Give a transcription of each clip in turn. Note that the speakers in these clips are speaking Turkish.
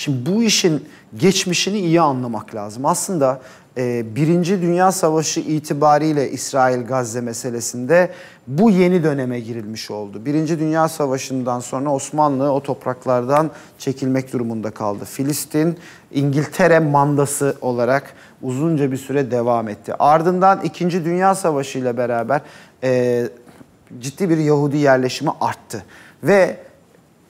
Şimdi bu işin geçmişini iyi anlamak lazım. Aslında e, Birinci Dünya Savaşı itibariyle İsrail-Gazze meselesinde bu yeni döneme girilmiş oldu. Birinci Dünya Savaşı'ndan sonra Osmanlı o topraklardan çekilmek durumunda kaldı. Filistin İngiltere mandası olarak uzunca bir süre devam etti. Ardından İkinci Dünya Savaşı ile beraber e, ciddi bir Yahudi yerleşimi arttı ve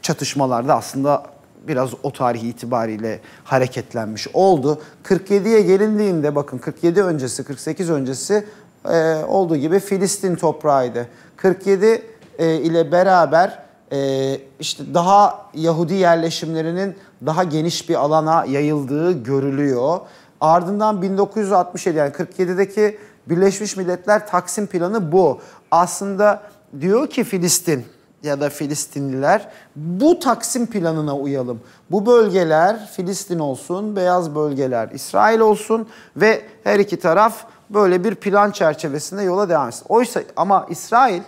çatışmalarda aslında biraz o tarihi itibariyle hareketlenmiş oldu. 47'ye gelindiğinde bakın 47 öncesi 48 öncesi e, olduğu gibi Filistin toprağıydı. 47 e, ile beraber e, işte daha Yahudi yerleşimlerinin daha geniş bir alana yayıldığı görülüyor. Ardından 1967 yani 47'deki Birleşmiş Milletler Taksim Planı bu. Aslında diyor ki Filistin ya da Filistinliler bu taksim planına uyalım. Bu bölgeler Filistin olsun, beyaz bölgeler İsrail olsun ve her iki taraf böyle bir plan çerçevesinde yola devam etsin. Oysa ama İsrail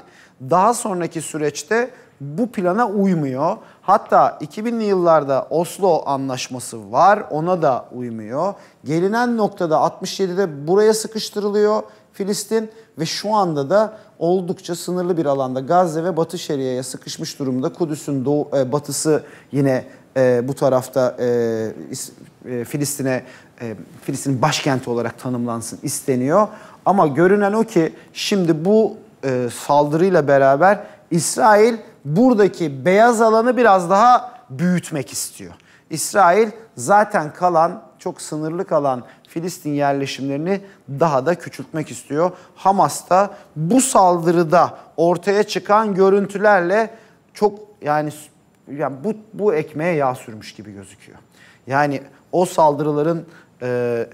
daha sonraki süreçte bu plana uymuyor. Hatta 2000'li yıllarda Oslo anlaşması var ona da uymuyor. Gelinen noktada 67'de buraya sıkıştırılıyor. Filistin ve şu anda da oldukça sınırlı bir alanda Gazze ve Batı Şeria'ya sıkışmış durumda. Kudüs'ün doğu, e, batısı yine e, bu tarafta e, e, Filistin'e e, Filistin başkenti olarak tanımlansın isteniyor. Ama görünen o ki şimdi bu e, saldırıyla beraber İsrail buradaki beyaz alanı biraz daha büyütmek istiyor. İsrail zaten kalan çok sınırlı kalan Filistin yerleşimlerini daha da küçültmek istiyor. Hamas da bu saldırıda ortaya çıkan görüntülerle çok yani yani bu bu ekmeğe yağ sürmüş gibi gözüküyor. Yani o saldırıların e,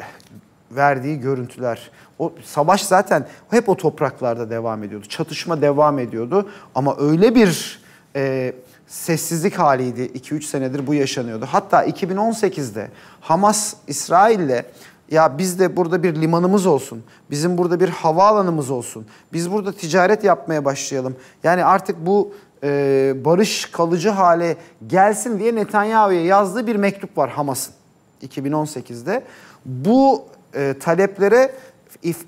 verdiği görüntüler. O savaş zaten hep o topraklarda devam ediyordu. Çatışma devam ediyordu ama öyle bir e, sessizlik haliydi. 2-3 senedir bu yaşanıyordu. Hatta 2018'de Hamas İsrail'le ya biz de burada bir limanımız olsun. Bizim burada bir havaalanımız olsun. Biz burada ticaret yapmaya başlayalım. Yani artık bu e, barış kalıcı hale gelsin diye Netanyahu'ya yazdığı bir mektup var Hamas'ın 2018'de. Bu e, taleplere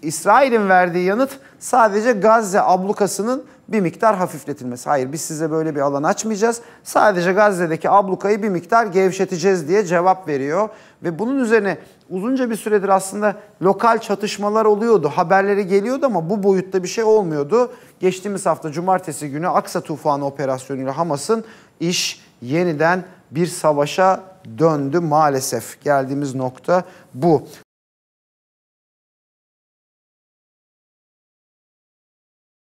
İsrail'in verdiği yanıt sadece Gazze ablukasının bir miktar hafifletilmesi. Hayır biz size böyle bir alan açmayacağız. Sadece Gazze'deki ablukayı bir miktar gevşeteceğiz diye cevap veriyor. Ve bunun üzerine uzunca bir süredir aslında lokal çatışmalar oluyordu. Haberleri geliyordu ama bu boyutta bir şey olmuyordu. Geçtiğimiz hafta cumartesi günü Aksa Tufanı operasyonuyla Hamas'ın iş yeniden bir savaşa döndü maalesef. Geldiğimiz nokta bu.